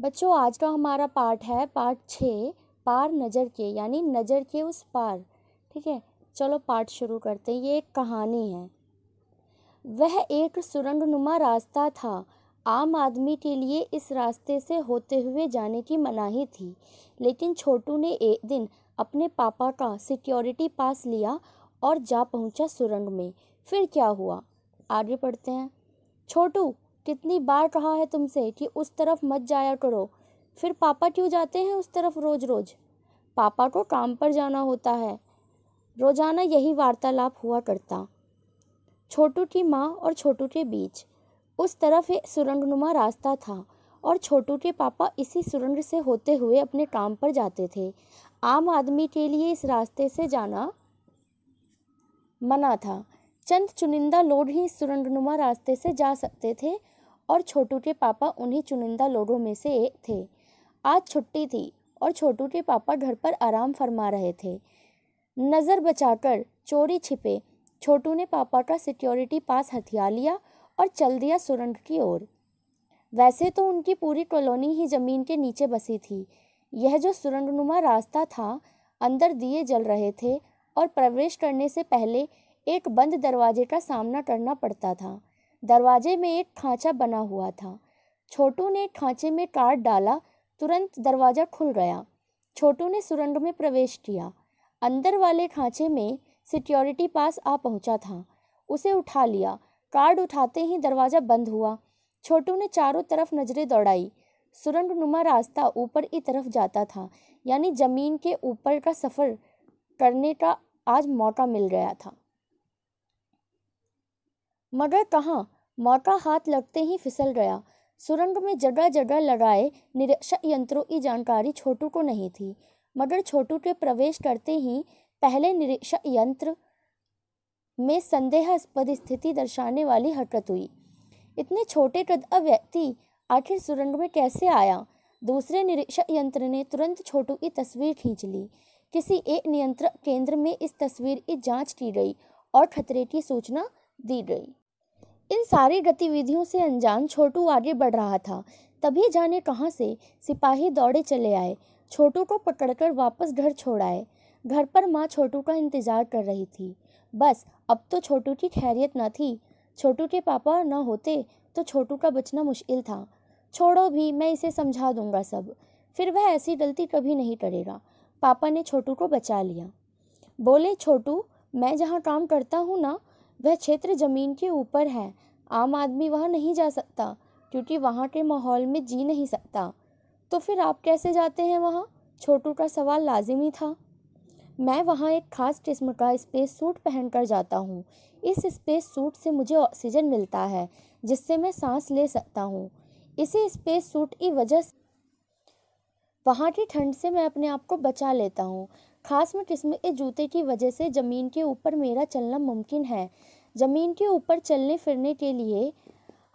बच्चों आज का हमारा पार्ट है पार्ट छः पार नज़र के यानी नज़र के उस पार ठीक है चलो पार्ट शुरू करते हैं ये एक कहानी है वह एक सुरंग नुमा रास्ता था आम आदमी के लिए इस रास्ते से होते हुए जाने की मनाही थी लेकिन छोटू ने एक दिन अपने पापा का सिक्योरिटी पास लिया और जा पहुंचा सुरंग में फिर क्या हुआ आगे पढ़ते हैं छोटू कितनी बार कहा है तुमसे कि उस तरफ मत जाया करो फिर पापा क्यों जाते हैं उस तरफ रोज़ रोज़ पापा को काम पर जाना होता है रोज़ाना यही वार्तालाप हुआ करता छोटू की माँ और छोटू के बीच उस तरफ एक सुरंगनुमा रास्ता था और छोटू के पापा इसी सुरंग से होते हुए अपने काम पर जाते थे आम आदमी के लिए इस रास्ते से जाना मना था चंद चुनिंदा लोग ही सुरंगनुमा रास्ते से जा सकते थे और छोटू के पापा उन्हीं चुनिंदा लोगों में से एक थे आज छुट्टी थी और छोटू के पापा घर पर आराम फरमा रहे थे नज़र बचाकर चोरी छिपे छोटू ने पापा का सिक्योरिटी पास हथियार लिया और चल दिया सुरंग की ओर वैसे तो उनकी पूरी कॉलोनी ही ज़मीन के नीचे बसी थी यह जो सुरंगनुमा रास्ता था अंदर दिए जल रहे थे और प्रवेश करने से पहले एक बंद दरवाजे का सामना करना पड़ता था दरवाजे में एक खाँचा बना हुआ था छोटू ने खाँचे में टाट डाला तुरंत दरवाज़ा खुल गया छोटू ने सुरंग में प्रवेश किया अंदर वाले खाँचे में सिक्योरिटी पास आ पहुंचा था उसे उठा लिया कार्ड उठाते ही दरवाज़ा बंद हुआ छोटू ने चारों तरफ नज़रें दौड़ाई सुरंग नुमा रास्ता ऊपर की तरफ जाता था यानी ज़मीन के ऊपर का सफ़र करने का आज मौका मिल गया था मगर कहाँ मौका हाथ लगते ही फिसल गया सुरंग में जगह जगह लगाए निरीक्षक यंत्रों की जानकारी छोटू को नहीं थी मगर छोटू के प्रवेश करते ही पहले निरीक्षक यंत्र में संदेहास्पद स्थिति दर्शाने वाली हरकत हुई इतने छोटे कद का व्यक्ति आखिर सुरंग में कैसे आया दूसरे निरीक्षक यंत्र ने तुरंत छोटू की तस्वीर खींच ली किसी एक नियंत्रक केंद्र में इस तस्वीर की जांच की गई और खतरे की सूचना दी गई इन सारी गतिविधियों से अनजान छोटू आगे बढ़ रहा था तभी जाने कहाँ से सिपाही दौड़े चले आए छोटू को पकड़कर वापस घर छोड़ आए घर पर माँ छोटू का इंतज़ार कर रही थी बस अब तो छोटू की खैरियत न थी छोटू के पापा ना होते तो छोटू का बचना मुश्किल था छोड़ो भी मैं इसे समझा दूंगा सब फिर वह ऐसी गलती कभी नहीं करेगा पापा ने छोटू को बचा लिया बोले छोटू मैं जहाँ काम करता हूँ ना वह क्षेत्र ज़मीन के ऊपर है आम आदमी वहाँ नहीं जा सकता क्योंकि वहाँ के माहौल में जी नहीं सकता तो फिर आप कैसे जाते हैं वहाँ छोटू का सवाल लाजिमी था मैं वहाँ एक खास किस्म का स्पेस सूट पहन कर जाता हूँ इस स्पेस सूट से मुझे ऑक्सीजन मिलता है जिससे मैं सांस ले सकता हूँ इसी स्पेस सूट की वजह से वहाँ की ठंड से मैं अपने आप को बचा लेता हूँ खास में किस्म के जूते की वजह से ज़मीन के ऊपर मेरा चलना मुमकिन है ज़मीन के ऊपर चलने फिरने के लिए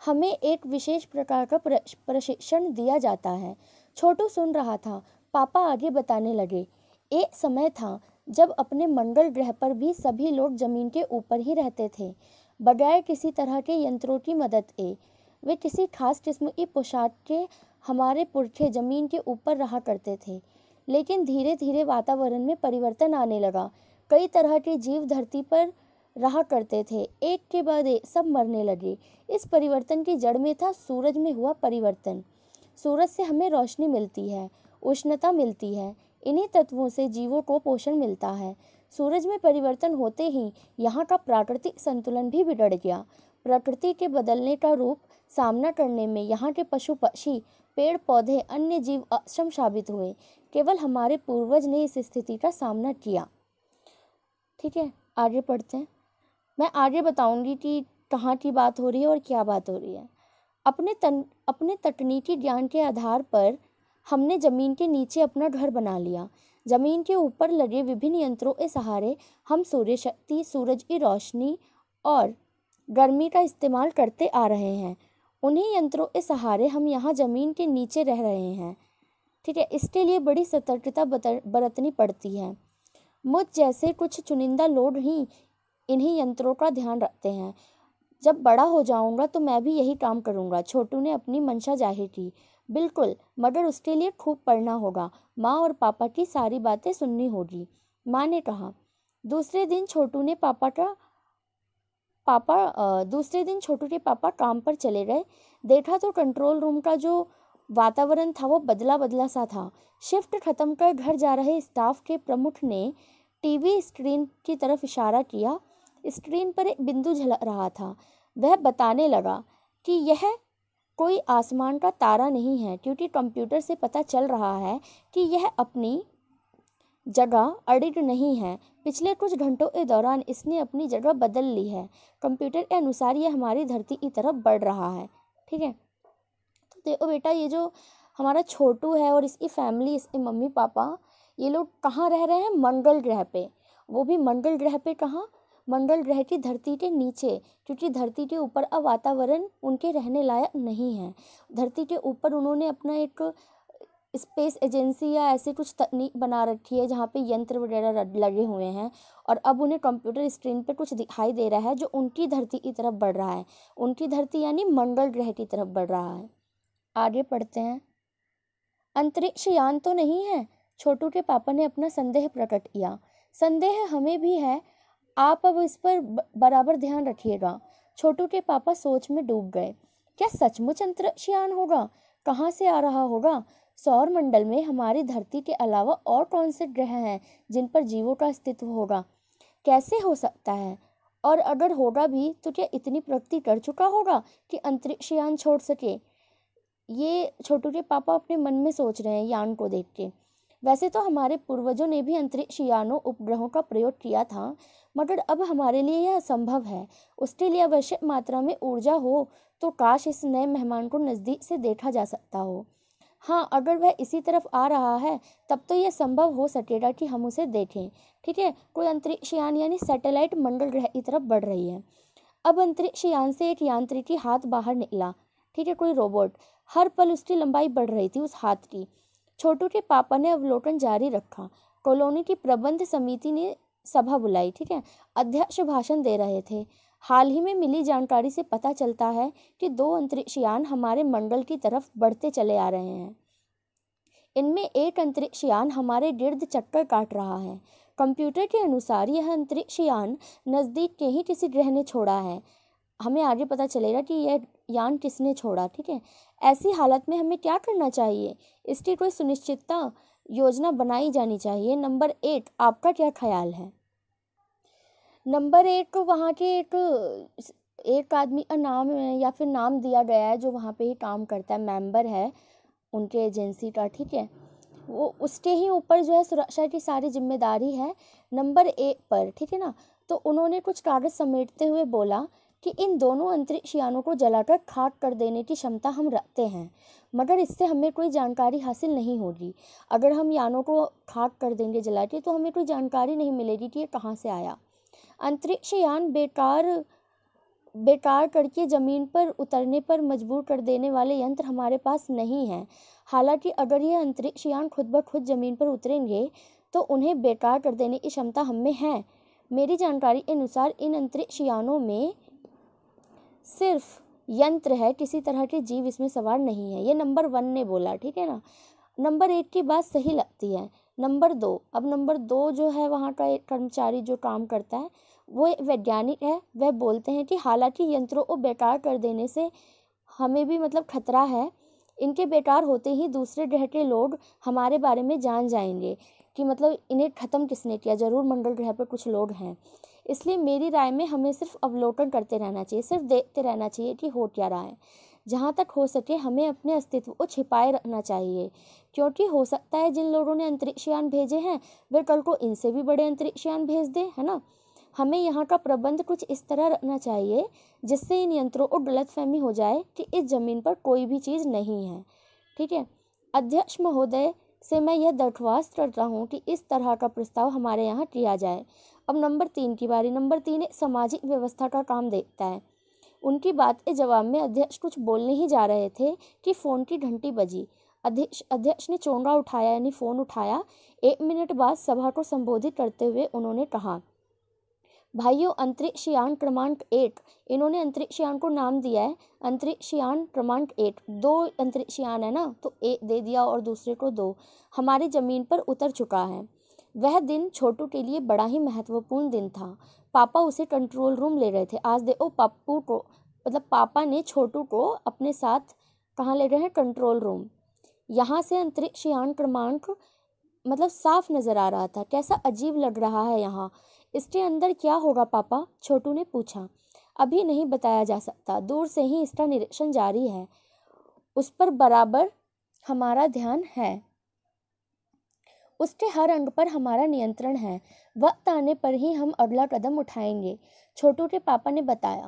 हमें एक विशेष प्रकार का प्रशिक्षण दिया जाता है छोटू सुन रहा था पापा आगे बताने लगे एक समय था जब अपने मंगल ग्रह पर भी सभी लोग जमीन के ऊपर ही रहते थे बगैर किसी तरह के यंत्रों की मदद ए वे किसी खास किस्म की पोशाक के हमारे पुरखे जमीन के ऊपर रहा करते थे लेकिन धीरे धीरे वातावरण में परिवर्तन आने लगा कई तरह के जीव धरती पर रहा करते थे एक के बाद एक सब मरने लगे इस परिवर्तन की जड़ में था सूरज में हुआ परिवर्तन सूरज से हमें रोशनी मिलती है उष्णता मिलती है इन्हीं तत्वों से जीवों को पोषण मिलता है सूरज में परिवर्तन होते ही यहाँ का प्राकृतिक संतुलन भी बिगड़ गया प्रकृति के बदलने का रूप सामना करने में यहाँ के पशु पक्षी पेड़ पौधे अन्य जीव अक्षम साबित हुए केवल हमारे पूर्वज ने इस स्थिति का सामना किया ठीक है आगे पढ़ते हैं मैं आगे बताऊंगी कि कहाँ की बात हो रही है और क्या बात हो रही है अपने तन अपने तकनीकी ज्ञान के आधार पर हमने ज़मीन के नीचे अपना घर बना लिया ज़मीन के ऊपर लगे विभिन्न यंत्रों के सहारे हम सूर्य शक्ति सूरज की रोशनी और गर्मी का इस्तेमाल करते आ रहे हैं उन्हीं यंत्रों के सहारे हम यहाँ ज़मीन के नीचे रह रहे हैं ठीक है इसके लिए बड़ी सतर्कता बरतनी पड़ती है मुझ जैसे कुछ चुनिंदा लोग ही इन्हीं यंत्रों का ध्यान रखते हैं जब बड़ा हो जाऊंगा तो मैं भी यही काम करूंगा छोटू ने अपनी मंशा जाहिर की बिल्कुल मगर उसके लिए खूब पढ़ना होगा माँ और पापा की सारी बातें सुननी होगी माँ ने कहा दूसरे दिन छोटू ने पापा का पापा दूसरे दिन छोटू के पापा काम पर चले गए देखा तो कंट्रोल रूम का जो वातावरण था वो बदला बदला सा था शिफ्ट खत्म कर घर जा रहे स्टाफ के प्रमुख ने टीवी स्क्रीन की तरफ इशारा किया स्क्रीन पर एक बिंदु झलक रहा था वह बताने लगा कि यह कोई आसमान का तारा नहीं है क्योंकि कंप्यूटर से पता चल रहा है कि यह अपनी जगह अड़िग नहीं है पिछले कुछ घंटों के दौरान इसने अपनी जगह बदल ली है कंप्यूटर के अनुसार यह हमारी धरती की तरफ बढ़ रहा है ठीक है सकते हो बेटा ये जो हमारा छोटू है और इसकी फैमिली इसके मम्मी पापा ये लोग कहाँ रह रहे हैं मंगल ग्रह पे वो भी मंगल ग्रह पे कहाँ मंगल ग्रह की धरती के नीचे क्योंकि धरती के ऊपर अब वातावरण उनके रहने लायक नहीं है धरती के ऊपर उन्होंने अपना एक स्पेस एजेंसी या ऐसे कुछ तकनीक बना रखी है जहाँ पे यंत्र वगैरह लगे हुए हैं और अब उन्हें कंप्यूटर स्क्रीन पे कुछ दिखाई दे रहा है जो उनकी धरती की तरफ बढ़ रहा है उनकी धरती यानी मंगल ग्रह की तरफ बढ़ रहा है आगे पढ़ते हैं अंतरिक्ष यान तो नहीं है छोटू के पापा ने अपना संदेह प्रकट किया संदेह हमें भी है आप अब इस पर बराबर ध्यान रखिएगा छोटू के पापा सोच में डूब गए क्या सचमुच अंतरिक्ष यान होगा कहाँ से आ रहा होगा सौर मंडल में हमारी धरती के अलावा और कौन से ग्रह हैं जिन पर जीवों का अस्तित्व होगा कैसे हो सकता है और अगर होगा भी तो क्या इतनी प्रगति कर चुका होगा कि अंतरिक्ष यान छोड़ सके ये छोटू के पापा अपने मन में सोच रहे हैं यान को देख के वैसे तो हमारे पूर्वजों ने भी अंतरिक्ष यानों उपग्रहों का प्रयोग किया था मगर अब हमारे लिए यह असंभव है उसके लिए आवश्यक मात्रा में ऊर्जा हो तो काश इस नए मेहमान को नज़दीक से देखा जा सकता हो हाँ अगर वह इसी तरफ आ रहा है तब तो यह संभव हो सकेगा कि हम उसे देखें ठीक है कोई अंतरिक्ष यान यानी सैटेलाइट मंडल ग्रह की तरफ बढ़ रही है अब अंतरिक्ष यान से एक यांत्रिकी हाथ बाहर निकला ठीक है कोई रोबोट हर पल उसकी लंबाई बढ़ रही थी उस हाथ की छोटू के पापा ने अवलोकन जारी रखा कॉलोनी की प्रबंध समिति ने सभा बुलाई ठीक है अध्यक्ष भाषण दे रहे थे हाल ही में मिली जानकारी से पता चलता है कि दो अंतरिक्षयान हमारे मंडल की तरफ बढ़ते चले आ रहे हैं इनमें एक अंतरिक्षयान हमारे गिर्द चक्कर काट रहा है कंप्यूटर के अनुसार यह अंतरिक्षयान नज़दीक के ही किसी ग्रह ने छोड़ा है हमें आगे पता चलेगा कि यह यान किसने छोड़ा ठीक है ऐसी हालत में हमें क्या करना चाहिए इसकी कोई सुनिश्चितता योजना बनाई जानी चाहिए नंबर एट आपका क्या ख्याल है नंबर एट वहाँ के एक एक आदमी का नाम है या फिर नाम दिया गया है जो वहाँ पे ही काम करता है मेंबर है उनके एजेंसी का ठीक है वो उसके ही ऊपर जो है सुरक्षा की सारी जिम्मेदारी है नंबर एक पर ठीक है ना तो उन्होंने कुछ कागज़ समेटते हुए बोला कि इन दोनों अंतरिक्ष यानों को जलाकर खाक कर देने की क्षमता हम रखते हैं मगर इससे हमें कोई जानकारी हासिल नहीं होगी अगर हम यानों को खाक कर देंगे जला के तो हमें कोई जानकारी नहीं मिलेगी कि ये कहाँ से आया अंतरिक्ष यान बेकार बेकार करके ज़मीन पर उतरने पर मजबूर कर देने वाले यंत्र हमारे पास नहीं हैं हालांकि अगर ये अंतरिक्ष यान खुद ब खुद ज़मीन पर उतरेंगे तो उन्हें बेकार कर देने की क्षमता हम में है मेरी जानकारी के अनुसार इन अंतरिक्ष यानों में सिर्फ यंत्र है किसी तरह के जीव इसमें सवार नहीं है ये नंबर वन ने बोला ठीक है ना नंबर एक की बात सही लगती है नंबर दो अब नंबर दो जो है वहाँ का एक कर्मचारी जो काम करता है वो वैज्ञानिक है वह बोलते हैं कि हालांकि यंत्रों को बेकार कर देने से हमें भी मतलब खतरा है इनके बेकार होते ही दूसरे ग्रह के लोग हमारे बारे में जान जाएंगे कि मतलब इन्हें ख़त्म किसने किया जरूर मंगल ग्रह पर कुछ लोग हैं इसलिए मेरी राय में हमें सिर्फ अवलोकन करते रहना चाहिए सिर्फ देखते रहना चाहिए कि हो क्या रहा है जहाँ तक हो सके हमें अपने अस्तित्व को छिपाए रखना चाहिए क्योंकि हो सकता है जिन लोगों ने अंतरिक्षयान भेजे हैं वे कल को इनसे भी बड़े अंतरिक्षयान भेज दें है ना हमें यहाँ का प्रबंध कुछ इस तरह रखना चाहिए जिससे इन यंत्रों को गलतफहमी हो जाए कि इस ज़मीन पर कोई भी चीज़ नहीं है ठीक है अध्यक्ष महोदय से मैं यह दरख्वास्त करता हूँ कि इस तरह का प्रस्ताव हमारे यहाँ किया जाए अब नंबर तीन की बारी नंबर तीन एक सामाजिक व्यवस्था का काम देखता है उनकी बात के जवाब में अध्यक्ष कुछ बोलने ही जा रहे थे कि फ़ोन की घंटी बजी अध्यक्ष अध्यक्ष ने चोंगा उठाया यानी फ़ोन उठाया एक मिनट बाद सभा को संबोधित करते हुए उन्होंने कहा भाइयों अंतरिक्षयान क्रमांक एट इन्होंने अंतरिक्षयान को नाम दिया है अंतरिक्षयान क्रमांक एट दो अंतरिक्षयान है ना तो एक दे दिया और दूसरे को दो हमारी ज़मीन पर उतर चुका है वह दिन छोटू के लिए बड़ा ही महत्वपूर्ण दिन था पापा उसे कंट्रोल रूम ले रहे थे आज देखो पप्पू को मतलब पापा ने छोटू को अपने साथ कहाँ ले रहे हैं कंट्रोल रूम यहाँ से अंतरिक्ष यान क्रमांक मतलब साफ नज़र आ रहा था कैसा अजीब लग रहा है यहाँ इसके अंदर क्या होगा पापा छोटू ने पूछा अभी नहीं बताया जा सकता दूर से ही इसका निरीक्षण जारी है उस पर बराबर हमारा ध्यान है उसके हर अंग पर हमारा नियंत्रण है वक्त आने पर ही हम अगला कदम उठाएंगे छोटू के पापा ने बताया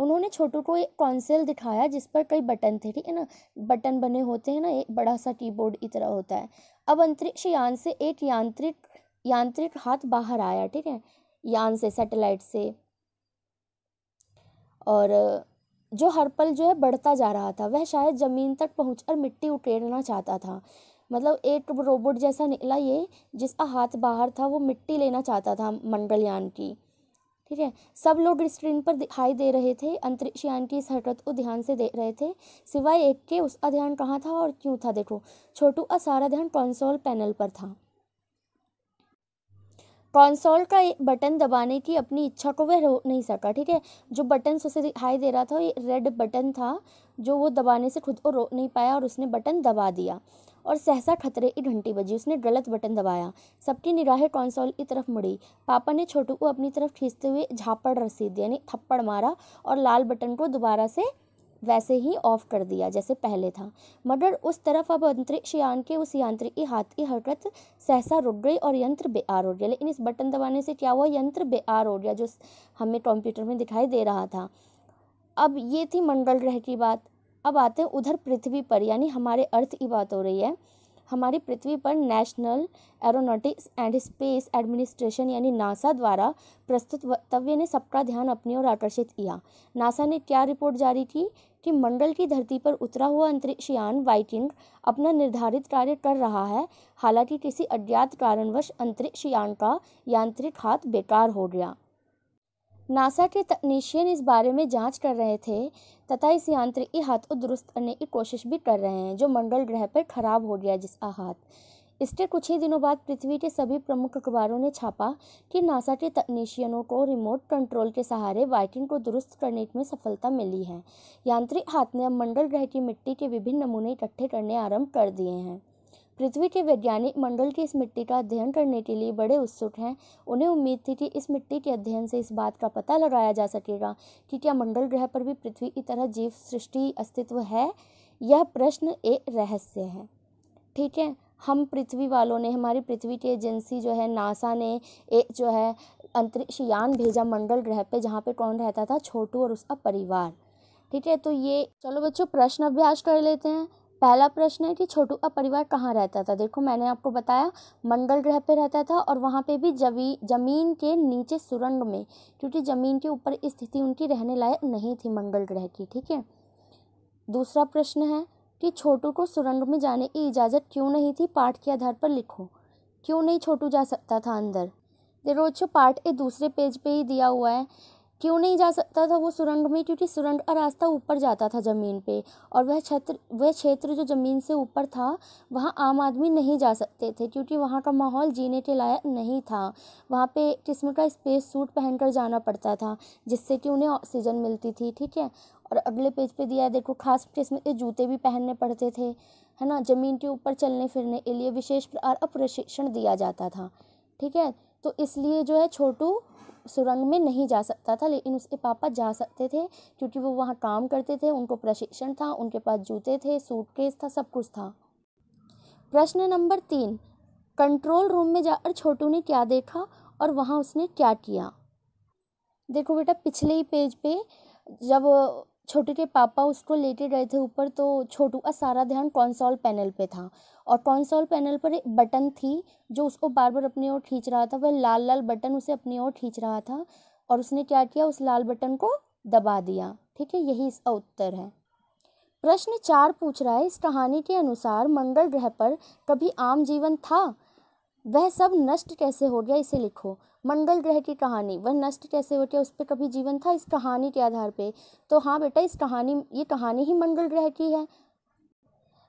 उन्होंने छोटू को एक कॉन्सेल दिखाया जिस पर कई बटन थे ठीक है ना बटन बने होते हैं ना एक बड़ा सा कीबोर्ड की तरह होता है अब अंतरिक्ष यान से एक यांत्रिक यांत्रिक हाथ बाहर आया ठीक है यान से सैटेलाइट से और जो हर पल जो है बढ़ता जा रहा था वह शायद ज़मीन तक पहुंचकर मिट्टी उकेरना चाहता था मतलब एक रोबोट जैसा निकला ये जिसका हाथ बाहर था वो मिट्टी लेना चाहता था मंगलयान की ठीक है सब लोग स्क्रीन पर दिखाई दे रहे थे अंतरिक्षयान की इस हरकत को ध्यान से देख रहे थे सिवाय एक के उसका ध्यान कहाँ था और क्यों था देखो छोटू का सारा ध्यान कॉन्सोल पैनल पर था कॉन्सोल का एक बटन दबाने की अपनी इच्छा को वह रो नहीं सका ठीक है जो बटन उसे दिखाई दे रहा था ये रेड बटन था जो वो दबाने से खुद को रो नहीं पाया और उसने बटन दबा दिया और सहसा खतरे की घंटी बजी उसने गलत बटन दबाया सबकी निगाहें कॉन्सोल की तरफ मुड़ी पापा ने छोटू को अपनी तरफ खींचते हुए झापड़ रसीद यानी थप्पड़ मारा और लाल बटन को दोबारा से वैसे ही ऑफ कर दिया जैसे पहले था मगर उस तरफ अब अंतरिक्ष यान के उस की हाथ की हरकत सहसा रुक गई और यंत्र बेआर हो गया लेकिन इस बटन दबाने से क्या हुआ यंत्र बेआर हो गया जो हमें कंप्यूटर में दिखाई दे रहा था अब ये थी मंगल ग्रह की बात अब आते हैं उधर पृथ्वी पर यानी हमारे अर्थ की बात हो रही है हमारी पृथ्वी पर National Aeronautics and Space Administration यानी नासा द्वारा प्रस्तुत वक्तव्य ने सबका ध्यान अपनी ओर आकर्षित किया नासा ने क्या रिपोर्ट जारी की कि मंडल की धरती पर उतरा हुआ अंतरिक्षयान वाइकिंग अपना निर्धारित कार्य कर रहा है हालांकि किसी अज्ञात कारणवश अंतरिक्षयान का यांत्रिक हाथ बेकार हो गया नासा के तकनीशियन इस बारे में जांच कर रहे थे तथा इस यांत्रिकी हाथ को दुरुस्त करने की कोशिश भी कर रहे हैं जो मंगल ग्रह पर खराब हो गया जिसका हाथ इसके कुछ ही दिनों बाद पृथ्वी के सभी प्रमुख अखबारों ने छापा कि नासा के तकनीशियनों को रिमोट कंट्रोल के सहारे वाइटिंग को दुरुस्त करने में सफलता मिली है यांत्रिक हाथ ने अब मंगल ग्रह की मिट्टी के विभिन्न नमूने इकट्ठे करने आरंभ कर दिए हैं पृथ्वी के वैज्ञानिक मंडल की इस मिट्टी का अध्ययन करने के लिए बड़े उत्सुक हैं उन्हें उम्मीद थी कि इस मिट्टी के अध्ययन से इस बात का पता लगाया जा सकेगा कि क्या मंडल ग्रह पर भी पृथ्वी की तरह जीव सृष्टि अस्तित्व है यह प्रश्न एक रहस्य है ठीक है हम पृथ्वी वालों ने हमारी पृथ्वी की एजेंसी जो है नासा ने एक जो है अंतरिक्ष यान भेजा मंडल ग्रह पे जहाँ पे कौन रहता था छोटू और उसका परिवार ठीक है तो ये चलो बच्चों प्रश्न अभ्यास कर लेते हैं पहला प्रश्न है कि छोटू का परिवार कहाँ रहता था देखो मैंने आपको बताया मंगल ग्रह पे रहता था और वहाँ पे भी जवी ज़मीन के नीचे सुरंग में क्योंकि ज़मीन के ऊपर स्थिति उनकी रहने लायक नहीं थी मंगल ग्रह की ठीक है दूसरा प्रश्न है कि छोटू को सुरंग में जाने की इजाज़त क्यों नहीं थी पाठ के आधार पर लिखो क्यों नहीं छोटू जा सकता था अंदर देखो पाठ ए दूसरे पेज पे ही दिया हुआ है क्यों नहीं जा सकता था वो सुरंग में क्योंकि सुरंग का रास्ता ऊपर जाता था ज़मीन पे और वह क्षेत्र वह क्षेत्र जो ज़मीन से ऊपर था वहाँ आम आदमी नहीं जा सकते थे क्योंकि वहाँ का माहौल जीने के लायक नहीं था वहाँ पे किस्म का स्पेस सूट पहनकर जाना पड़ता था जिससे कि उन्हें ऑक्सीजन मिलती थी ठीक है और अगले पेज पे दिया है देखो खास किस्म के जूते भी पहनने पड़ते थे है ना ज़मीन के ऊपर चलने फिरने के लिए विशेष प्रकार प्रशिक्षण दिया जाता था ठीक है तो इसलिए जो है छोटू सुरंग में नहीं जा सकता था लेकिन उसके पापा जा सकते थे क्योंकि वो वहाँ काम करते थे उनको प्रशिक्षण था उनके पास जूते थे सूटकेस था सब कुछ था प्रश्न नंबर तीन कंट्रोल रूम में जाकर छोटू ने क्या देखा और वहाँ उसने क्या किया देखो बेटा पिछले ही पेज पे जब छोटू के पापा उसको लेके गए थे ऊपर तो छोटू का सारा ध्यान कॉन्सोल पैनल पे था और कॉन्सोल पैनल पर एक बटन थी जो उसको बार बार अपनी ओर खींच रहा था वह लाल लाल बटन उसे अपनी ओर खींच रहा था और उसने क्या किया उस लाल बटन को दबा दिया ठीक है यही इसका उत्तर है प्रश्न चार पूछ रहा है इस कहानी के अनुसार मंगल ग्रह पर कभी आम जीवन था वह सब नष्ट कैसे हो गया इसे लिखो मंगल ग्रह की कहानी वह नष्ट कैसे हो गया उस पर कभी जीवन था इस कहानी के आधार पे तो हाँ बेटा इस कहानी ये कहानी ही मंगल ग्रह की है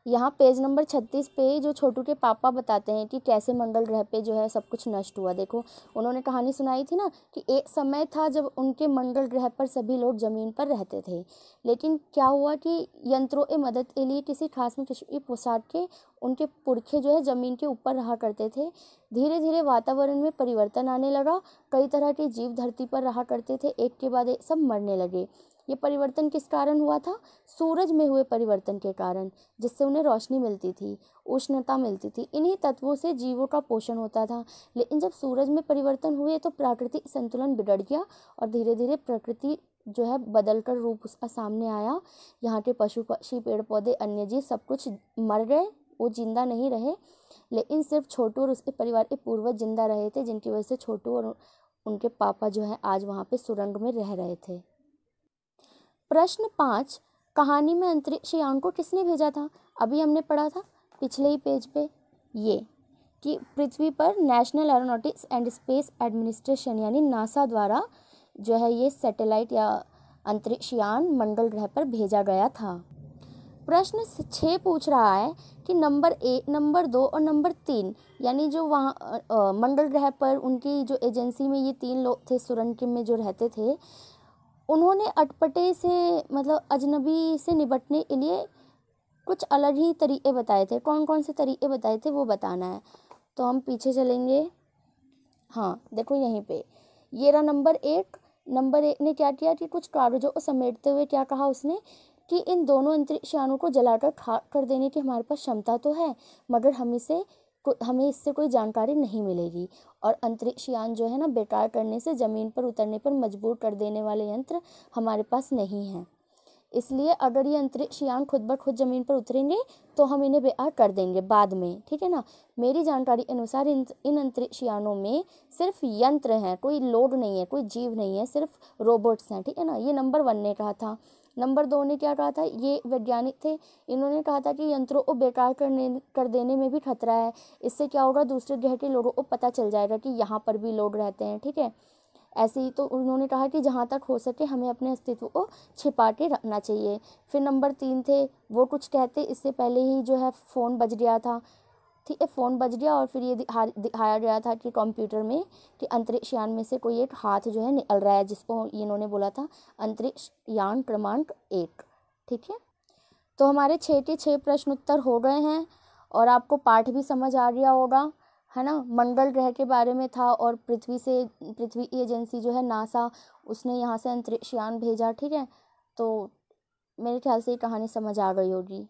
यहाँ पेज नंबर छत्तीस पे जो छोटू के पापा बताते हैं कि कैसे मंगल ग्रह पे जो है सब कुछ नष्ट हुआ देखो उन्होंने कहानी सुनाई थी ना कि एक समय था जब उनके मंगल ग्रह पर सभी लोग ज़मीन पर रहते थे लेकिन क्या हुआ कि यंत्रों ए मदद के लिए किसी खास में किसी पोशाक के उनके पुरखे जो है ज़मीन के ऊपर रहा करते थे धीरे धीरे वातावरण में परिवर्तन आने लगा कई तरह के जीव धरती पर रहा करते थे एक के बाद एक सब मरने लगे ये परिवर्तन किस कारण हुआ था सूरज में हुए परिवर्तन के कारण जिससे उन्हें रोशनी मिलती थी उष्णता मिलती थी इन्हीं तत्वों से जीवों का पोषण होता था लेकिन जब सूरज में परिवर्तन हुए तो प्राकृतिक संतुलन बिगड़ गया और धीरे धीरे प्रकृति जो है बदल कर रूप उसका सामने आया यहाँ के पशु पक्षी पेड़ पौधे अन्य जीव सब कुछ मर गए वो जिंदा नहीं रहे लेकिन सिर्फ छोटू और उसके परिवार के पूर्वज जिंदा रहे थे जिनकी वजह से छोटू और उनके पापा जो है आज वहाँ पे सुरंग में रह रहे थे प्रश्न पाँच कहानी में अंतरिक्ष यान को किसने भेजा था अभी हमने पढ़ा था पिछले ही पेज पे ये कि पृथ्वी पर National Aeronautics and Space Administration यानी नासा द्वारा जो है ये सैटेलाइट या अंतरिक्ष यान मंगल ग्रह पर भेजा गया था प्रश्न छः पूछ रहा है कि नंबर एक नंबर दो और नंबर तीन यानी जो वहाँ मंगल ग्रह पर उनकी जो एजेंसी में ये तीन लोग थे सुरनकिम में जो रहते थे उन्होंने अटपटे से मतलब अजनबी से निपटने के लिए कुछ अलग ही तरीके बताए थे कौन कौन से तरीके बताए थे वो बताना है तो हम पीछे चलेंगे हाँ देखो यहीं पे ये रहा नंबर एक नंबर एक ने क्या किया कि कुछ कागजों को समेटते हुए क्या कहा उसने कि इन दोनों अंतरिक्षयानों को जलाकर खा कर देने की हमारे पास क्षमता तो है मगर हम इसे हमें इससे कोई जानकारी नहीं मिलेगी और अंतरिक्ष यान जो है ना बेकार करने से ज़मीन पर उतरने पर मजबूर कर देने वाले यंत्र हमारे पास नहीं हैं इसलिए अगर ये अंतरिक्ष यान खुद ब खुद ज़मीन पर उतरेंगे तो हम इन्हें बेकार कर देंगे बाद में ठीक है ना मेरी जानकारी अनुसार इन इन अंतरिक्ष यानों में सिर्फ यंत्र हैं कोई लोड नहीं है कोई जीव नहीं है सिर्फ रोबोट्स हैं ठीक है ना ये नंबर वन ने कहा था नंबर दो ने क्या कहा था ये वैज्ञानिक थे इन्होंने कहा था कि यंत्रों को बेकार करने कर देने में भी खतरा है इससे क्या होगा दूसरे ग्रह के लोगों को पता चल जाएगा कि यहाँ पर भी लोग रहते हैं ठीक है ऐसे ही तो उन्होंने कहा कि जहाँ तक हो सके हमें अपने अस्तित्व को छिपा के रखना चाहिए फिर नंबर तीन थे वो कुछ कहते इससे पहले ही जो है फ़ोन बज गया था ठीक है फ़ोन बज गया और फिर ये दिखा दिखाया गया था कि कंप्यूटर में कि अंतरिक्ष यान में से कोई एक हाथ जो है निकल रहा है जिसको इन्होंने बोला था अंतरिक्ष यान क्रमांक एक ठीक है तो हमारे छः के छः प्रश्न उत्तर हो गए हैं और आपको पाठ भी समझ आ गया होगा है ना मंगल ग्रह के बारे में था और पृथ्वी से पृथ्वी एजेंसी जो है नासा उसने यहाँ से अंतरिक्ष यान भेजा ठीक है तो मेरे ख्याल से ये कहानी समझ आ गई होगी